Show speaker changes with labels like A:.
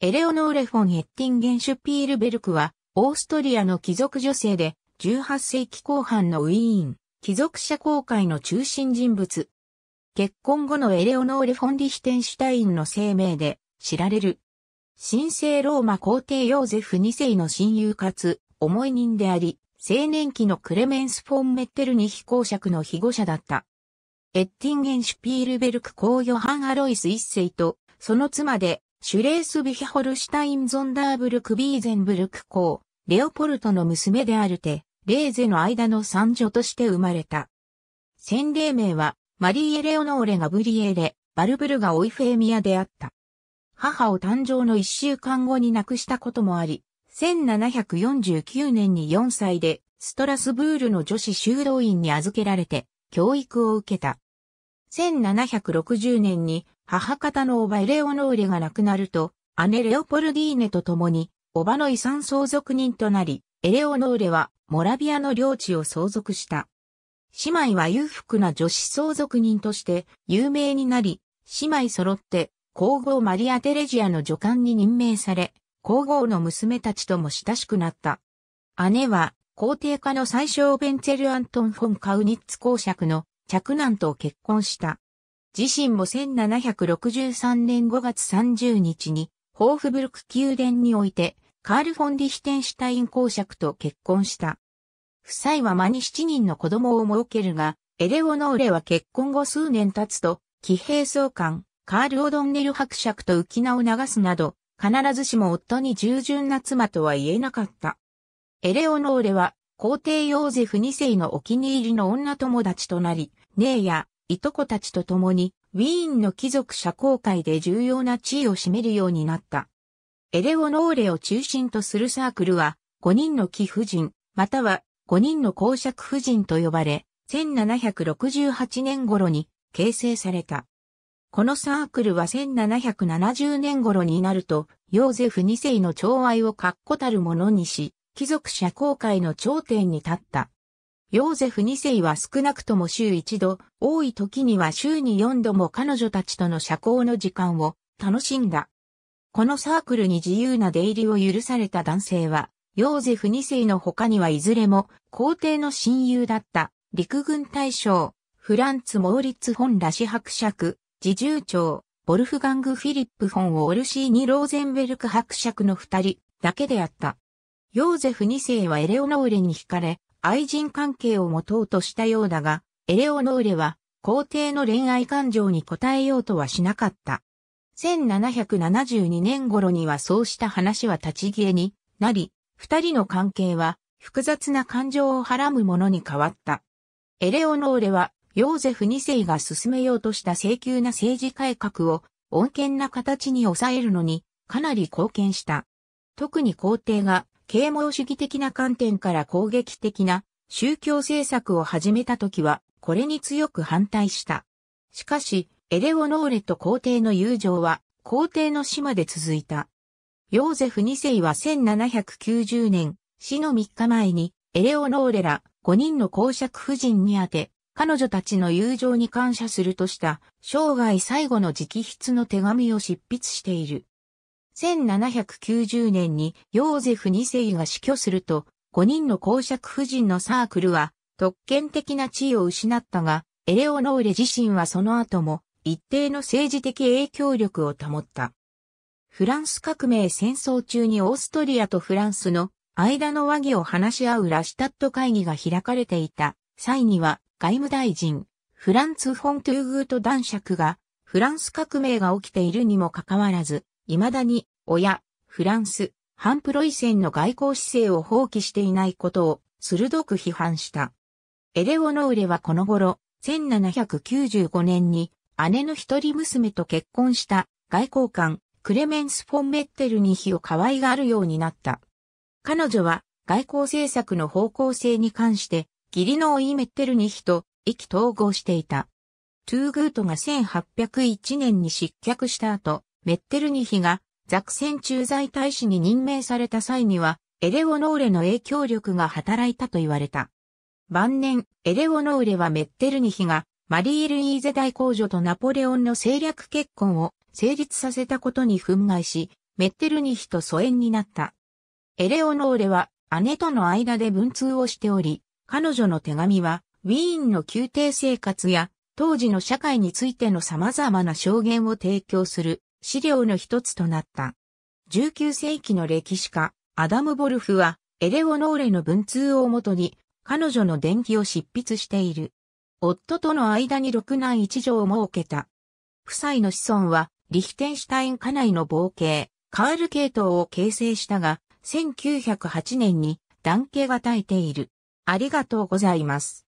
A: エレオノーレ・フォン・エッティンゲンシュピールベルクは、オーストリアの貴族女性で、18世紀後半のウィーン、貴族社交界の中心人物。結婚後のエレオノーレ・フォン・リヒテンシュタインの生命で知られる。神聖ローマ皇帝ヨーゼフ2世の親友かつ、思い人であり、青年期のクレメンス・フォン・メッテルに非公爵の被護者だった。エッティンゲンシュピールベルク公ヨハン・アロイス1世と、その妻でシュレースビヒホルシュタイン・ゾンダーブルク・ビーゼンブルク公、レオポルトの娘であるて、レーゼの間の三女として生まれた。洗礼名は、マリーエレオノーレ・ガブリエレ、バルブルガ・オイフェミアであった。母を誕生の一週間後に亡くしたこともあり、1749年に4歳で、ストラスブールの女子修道院に預けられて、教育を受けた。1760年に母方の叔母エレオノーレが亡くなると、姉レオポルディーネと共に、叔母の遺産相続人となり、エレオノーレはモラビアの領地を相続した。姉妹は裕福な女子相続人として有名になり、姉妹揃って皇后マリア・テレジアの助官に任命され、皇后の娘たちとも親しくなった。姉は皇帝家の最小ベンツェル・アントン・フォン・カウニッツ公爵の嫡男と結婚した。自身も1763年5月30日に、ホーフブルク宮殿において、カール・フォン・リヒテンシュタイン公爵と結婚した。夫妻は間に7人の子供を設けるが、エレオノーレは結婚後数年経つと、騎兵総監、カール・オドンネル伯爵と浮き名を流すなど、必ずしも夫に従順な妻とは言えなかった。エレオノーレは、皇帝ヨーゼフ2世のお気に入りの女友達となり、姉やいとこたちと共に、ウィーンの貴族社交界で重要な地位を占めるようになった。エレオノーレを中心とするサークルは、5人の貴婦人、または5人の公爵夫人と呼ばれ、1768年頃に形成された。このサークルは1770年頃になると、ヨーゼフ2世の寵愛を確固たるものにし、貴族社交界の頂点に立った。ヨーゼフ2世は少なくとも週1度、多い時には週に4度も彼女たちとの社交の時間を楽しんだ。このサークルに自由な出入りを許された男性は、ヨーゼフ2世の他にはいずれも皇帝の親友だった陸軍大将、フランツ・モーリッツ・フォン・ラシ伯爵、自重長、ボルフガング・フィリップ・フォン・オルシーニ・ローゼンベルク伯爵の二人だけであった。ヨーゼフ2世はエレオノーレに惹かれ、愛人関係を持とうとしたようだが、エレオノーレは皇帝の恋愛感情に応えようとはしなかった。1772年頃にはそうした話は立ち消えになり、二人の関係は複雑な感情をはらむものに変わった。エレオノーレはヨーゼフ2世が進めようとした請求な政治改革を穏健な形に抑えるのにかなり貢献した。特に皇帝が啓蒙主義的な観点から攻撃的な宗教政策を始めた時は、これに強く反対した。しかし、エレオノーレと皇帝の友情は、皇帝の死まで続いた。ヨーゼフ2世は1790年、死の3日前に、エレオノーレら5人の公爵夫人に宛て、彼女たちの友情に感謝するとした、生涯最後の直筆の手紙を執筆している。1790年にヨーゼフ2世が死去すると、5人の公爵夫人のサークルは、特権的な地位を失ったが、エレオノーレ自身はその後も、一定の政治的影響力を保った。フランス革命戦争中にオーストリアとフランスの間の和議を話し合うラシュタット会議が開かれていた際には外務大臣フランツ・フォントゥーグート男爵がフランス革命が起きているにもかかわらず未だに、親、フランス、反プロイセンの外交姿勢を放棄していないことを鋭く批判した。エレオノーレはこの頃、1795年に姉の一人娘と結婚した外交官クレメンス・フォン・メッテルにヒを可愛がるようになった。彼女は外交政策の方向性に関して義理のイ・メッテルニヒと意気統合していた。トゥーグートが1801年に失脚した後、メッテルニヒがザクセン駐在大使に任命された際には、エレオノーレの影響力が働いたと言われた。晩年、エレオノーレはメッテルニヒがマリー・ルイーゼ大公女とナポレオンの政略結婚を成立させたことに憤慨し、メッテルニヒと疎遠になった。エレオノーレは姉との間で文通をしており、彼女の手紙はウィーンの宮廷生活や当時の社会についての様々な証言を提供する資料の一つとなった。19世紀の歴史家、アダム・ボルフは、エレオノーレの文通をもとに、彼女の伝記を執筆している。夫との間に六男一女を設けた。夫妻の子孫は、リヒテンシュタイン家内の冒険、カール系統を形成したが、1908年に、男系が耐えている。ありがとうございます。